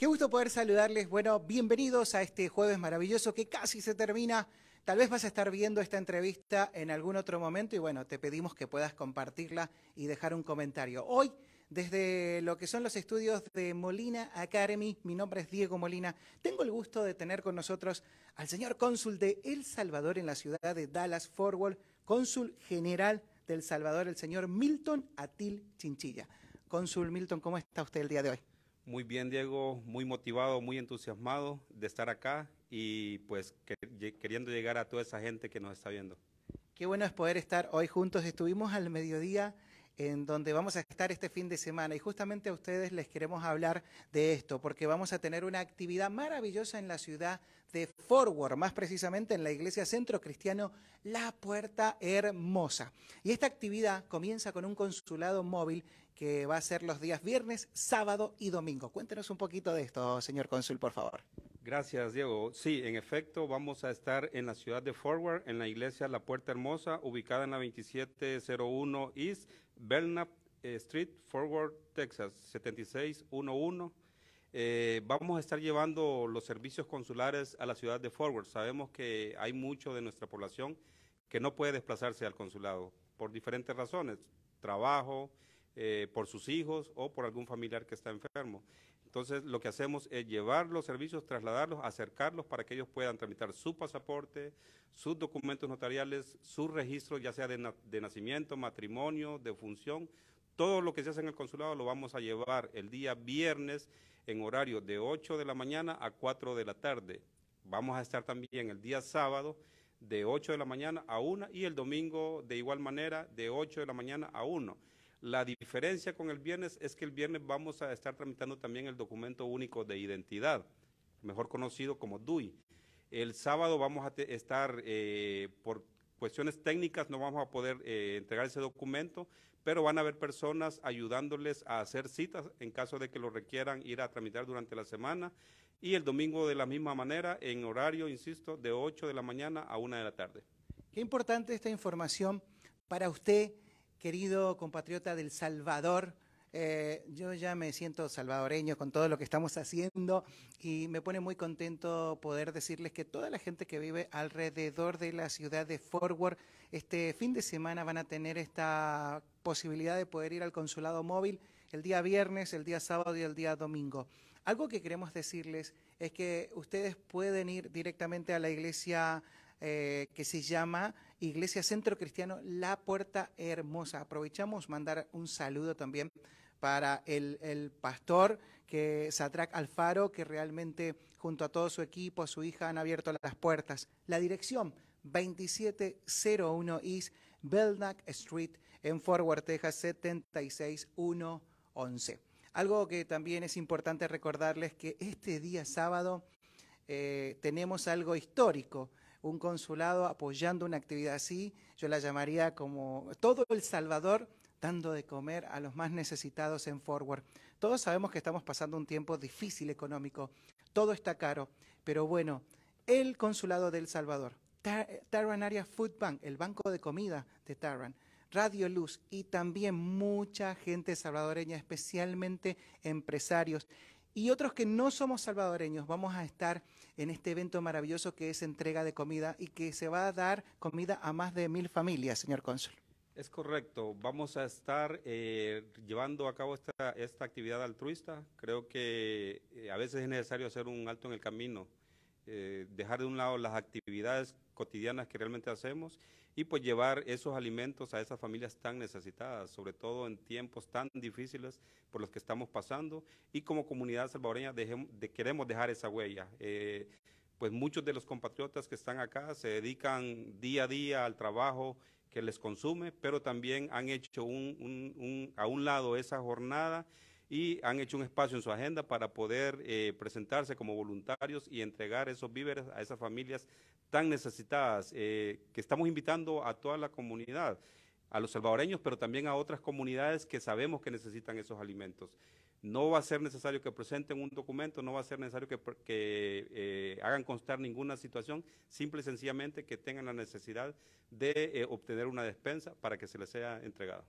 Qué gusto poder saludarles. Bueno, bienvenidos a este jueves maravilloso que casi se termina. Tal vez vas a estar viendo esta entrevista en algún otro momento y bueno, te pedimos que puedas compartirla y dejar un comentario. Hoy, desde lo que son los estudios de Molina Academy, mi nombre es Diego Molina, tengo el gusto de tener con nosotros al señor cónsul de El Salvador en la ciudad de Dallas, Forward, cónsul general de El Salvador, el señor Milton Atil Chinchilla. Cónsul Milton, ¿cómo está usted el día de hoy? Muy bien, Diego, muy motivado, muy entusiasmado de estar acá y pues queriendo llegar a toda esa gente que nos está viendo. Qué bueno es poder estar hoy juntos. Estuvimos al mediodía en donde vamos a estar este fin de semana. Y justamente a ustedes les queremos hablar de esto, porque vamos a tener una actividad maravillosa en la ciudad de Forward, más precisamente en la iglesia Centro Cristiano La Puerta Hermosa. Y esta actividad comienza con un consulado móvil que va a ser los días viernes, sábado y domingo. Cuéntenos un poquito de esto, señor cónsul, por favor. Gracias, Diego. Sí, en efecto, vamos a estar en la ciudad de Forward, en la iglesia La Puerta Hermosa, ubicada en la 2701 East Belknap eh, Street, Forward, Texas, 7611. Eh, vamos a estar llevando los servicios consulares a la ciudad de Forward. Sabemos que hay mucho de nuestra población que no puede desplazarse al consulado por diferentes razones, trabajo, eh, por sus hijos o por algún familiar que está enfermo. Entonces, lo que hacemos es llevar los servicios, trasladarlos, acercarlos para que ellos puedan tramitar su pasaporte, sus documentos notariales, sus registros, ya sea de, de nacimiento, matrimonio, de función. Todo lo que se hace en el consulado lo vamos a llevar el día viernes en horario de 8 de la mañana a 4 de la tarde. Vamos a estar también el día sábado de 8 de la mañana a 1 y el domingo de igual manera de 8 de la mañana a 1. La diferencia con el viernes es que el viernes vamos a estar tramitando también el documento único de identidad, mejor conocido como DUI. El sábado vamos a estar, eh, por cuestiones técnicas, no vamos a poder eh, entregar ese documento, pero van a haber personas ayudándoles a hacer citas en caso de que lo requieran ir a tramitar durante la semana y el domingo de la misma manera, en horario, insisto, de 8 de la mañana a 1 de la tarde. Qué importante esta información para usted querido compatriota del Salvador. Eh, yo ya me siento salvadoreño con todo lo que estamos haciendo y me pone muy contento poder decirles que toda la gente que vive alrededor de la ciudad de Forward este fin de semana van a tener esta posibilidad de poder ir al consulado móvil el día viernes, el día sábado y el día domingo. Algo que queremos decirles es que ustedes pueden ir directamente a la iglesia eh, que se llama Iglesia Centro Cristiano La Puerta Hermosa. Aprovechamos mandar un saludo también para el, pastor que Satrac Alfaro, que realmente junto a todo su equipo, a su hija, han abierto las puertas. La dirección 2701 Is Belknap Street en Worth, Texas 76111. Algo que también es importante recordarles que este día sábado eh, tenemos algo histórico un consulado apoyando una actividad así, yo la llamaría como todo El Salvador dando de comer a los más necesitados en Forward. Todos sabemos que estamos pasando un tiempo difícil económico, todo está caro, pero bueno, el consulado de El Salvador, Taran Area Food Bank, el banco de comida de Taran, Radio Luz y también mucha gente salvadoreña, especialmente empresarios, y otros que no somos salvadoreños vamos a estar en este evento maravilloso que es entrega de comida y que se va a dar comida a más de mil familias, señor cónsul. Es correcto, vamos a estar eh, llevando a cabo esta, esta actividad altruista. Creo que eh, a veces es necesario hacer un alto en el camino eh, dejar de un lado las actividades cotidianas que realmente hacemos y pues llevar esos alimentos a esas familias tan necesitadas, sobre todo en tiempos tan difíciles por los que estamos pasando y como comunidad salvadoreña queremos dejar esa huella. Eh, pues muchos de los compatriotas que están acá se dedican día a día al trabajo que les consume, pero también han hecho a un lado esa jornada y han hecho un espacio en su agenda para poder eh, presentarse como voluntarios y entregar esos víveres a esas familias tan necesitadas, eh, que estamos invitando a toda la comunidad, a los salvadoreños, pero también a otras comunidades que sabemos que necesitan esos alimentos. No va a ser necesario que presenten un documento, no va a ser necesario que, eh, hagan constar ninguna situación, simple y sencillamente que tengan la necesidad de obtener una despensa para que se les sea entregada.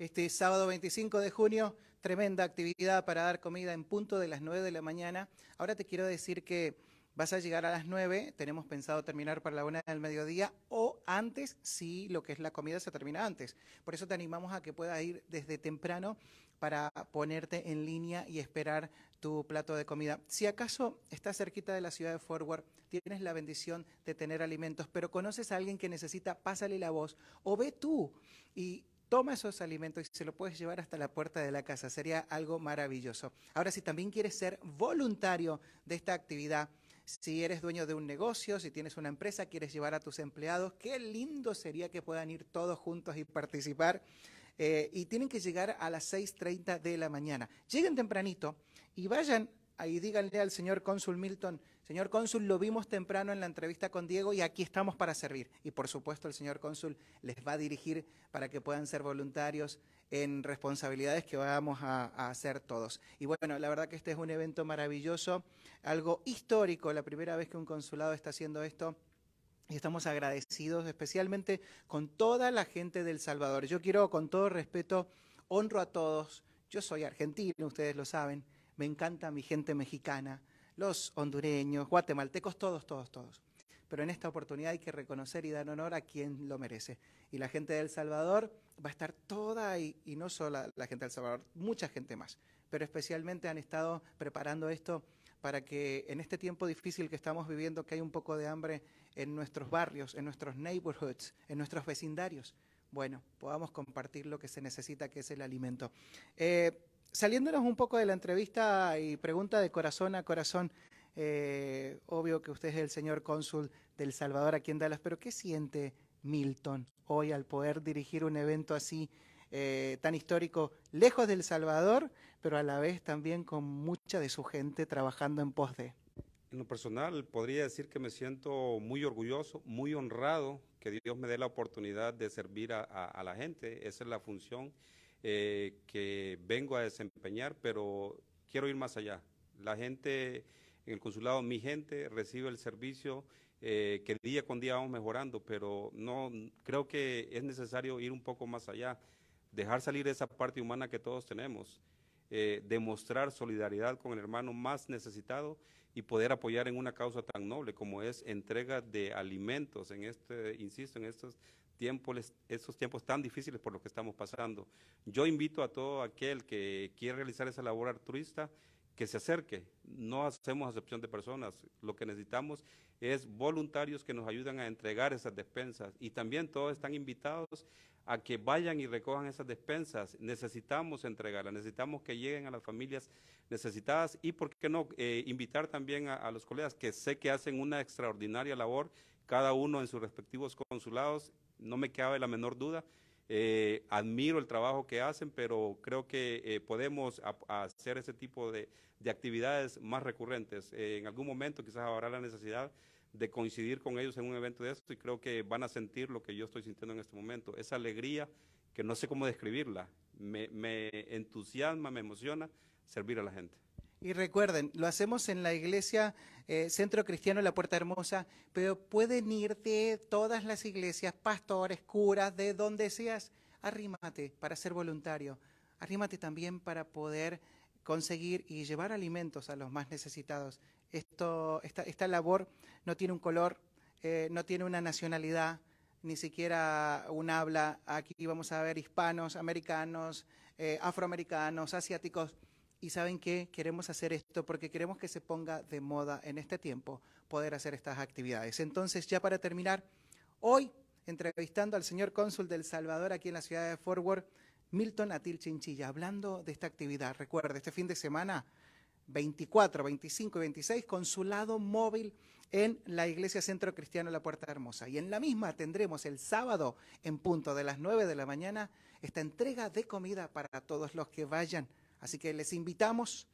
Este sábado 25 de junio, tremenda actividad para dar comida en punto de las 9 de la mañana. Ahora te quiero decir que vas a llegar a las 9, tenemos pensado terminar para la 1 del mediodía o antes si lo que es la comida se termina antes. Por eso te animamos a que puedas ir desde temprano para ponerte en línea y esperar tu plato de comida. Si acaso estás cerquita de la ciudad de Forward, tienes la bendición de tener alimentos, pero conoces a alguien que necesita, pásale la voz o ve tú y Toma esos alimentos y se los puedes llevar hasta la puerta de la casa. Sería algo maravilloso. Ahora, si también quieres ser voluntario de esta actividad, si eres dueño de un negocio, si tienes una empresa, quieres llevar a tus empleados, qué lindo sería que puedan ir todos juntos y participar. Eh, y tienen que llegar a las 6.30 de la mañana. Lleguen tempranito y vayan ahí, díganle al señor cónsul Milton, Señor cónsul, lo vimos temprano en la entrevista con Diego y aquí estamos para servir. Y por supuesto el señor cónsul les va a dirigir para que puedan ser voluntarios en responsabilidades que vamos a, hacer todos. Y bueno, la verdad que este es un evento maravilloso, algo histórico, la primera vez que un consulado está haciendo esto. Y estamos agradecidos especialmente con toda la gente del Salvador. Yo quiero, con todo respeto, honro a todos. Yo soy argentino, ustedes lo saben. Me encanta mi gente mexicana los hondureños, guatemaltecos, todos, todos, todos. Pero en esta oportunidad hay que reconocer y dar honor a quien lo merece. Y la gente de El Salvador va a estar toda, y, no solo la, gente de El Salvador, mucha gente más. Pero especialmente han estado preparando esto para que en este tiempo difícil que estamos viviendo, que hay un poco de hambre en nuestros barrios, en nuestros neighborhoods, en nuestros vecindarios, bueno, podamos compartir lo que se necesita, que es el alimento. Eh, saliéndonos un poco de la entrevista y pregunta de corazón a corazón, eh, obvio que usted es el señor cónsul del Salvador aquí en Dallas, pero ¿qué siente Milton hoy al poder dirigir un evento así eh, tan histórico, lejos del Salvador, pero a la vez también con mucha de su gente trabajando en pos de? En lo personal, podría decir que me siento muy orgulloso, muy honrado que Dios me dé la oportunidad de servir a la gente. Esa es la función eh, que vengo a desempeñar, pero quiero ir más allá. La gente en el consulado, mi gente recibe el servicio eh, que día con día vamos mejorando, pero no creo que es necesario ir un poco más allá, dejar salir esa parte humana que todos tenemos, eh, demostrar solidaridad con el hermano más necesitado y poder apoyar en una causa tan noble como es entrega de alimentos en este, insisto, en estos tiempos, tiempos tan difíciles por lo que estamos pasando. Yo invito a todo aquel que quiere realizar esa labor altruista, que se acerque. No hacemos acepción de personas. Lo que necesitamos es voluntarios que nos ayudan a entregar esas despensas. Y también todos están invitados a que vayan y recojan esas despensas. Necesitamos entregarlas, necesitamos que lleguen a las familias necesitadas y, ¿por qué no?, eh, invitar también a, a los colegas que sé que hacen una extraordinaria labor, cada uno en sus respectivos consulados, no me cabe la menor duda eh, admiro el trabajo que hacen, pero creo que eh, podemos hacer ese tipo de, actividades más recurrentes. Eh, en algún momento quizás habrá la necesidad de coincidir con ellos en un evento de esto y creo que van a sentir lo que yo estoy sintiendo en este momento, esa alegría que no sé cómo describirla, me entusiasma, me emociona servir a la gente. Y recuerden, lo hacemos en la iglesia eh, Centro Cristiano La Puerta Hermosa, pero pueden ir de todas las iglesias, pastores, curas, de donde seas. Arrímate para ser voluntario. Arrímate también para poder conseguir y llevar alimentos a los más necesitados. Esto, esta, esta labor no tiene un color, eh, no tiene una nacionalidad, ni siquiera un habla. Aquí vamos a ver hispanos, americanos, eh, afroamericanos, asiáticos y saben que queremos hacer esto porque queremos que se ponga de moda en este tiempo poder hacer estas actividades. Entonces, ya para terminar, hoy entrevistando al señor cónsul del Salvador aquí en la ciudad de Fort Worth, Milton Atil Chinchilla, hablando de esta actividad. Recuerde, este fin de semana 24, 25 y 26, consulado móvil en la Iglesia Centro Cristiano La Puerta Hermosa. Y en la misma tendremos el sábado, en punto de las 9 de la mañana, esta entrega de comida para todos los que vayan Así que les invitamos,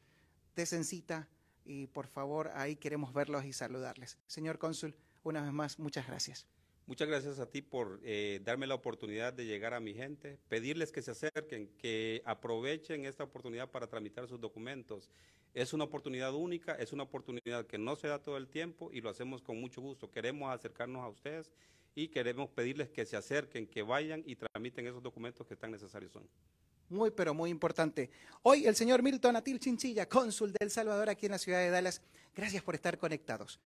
desencita y por favor ahí queremos verlos y saludarles. Señor cónsul, una vez más, muchas gracias. Muchas gracias a ti por eh, darme la oportunidad de llegar a mi gente, pedirles que se acerquen, que aprovechen esta oportunidad para tramitar sus documentos. Es una oportunidad única, es una oportunidad que no se da todo el tiempo y lo hacemos con mucho gusto. Queremos acercarnos a ustedes y queremos pedirles que se acerquen, que vayan y tramiten esos documentos que tan necesarios son muy, pero muy importante. Hoy el señor Milton Atil Chinchilla, cónsul del Salvador aquí en la ciudad de Dallas. Gracias por estar conectados.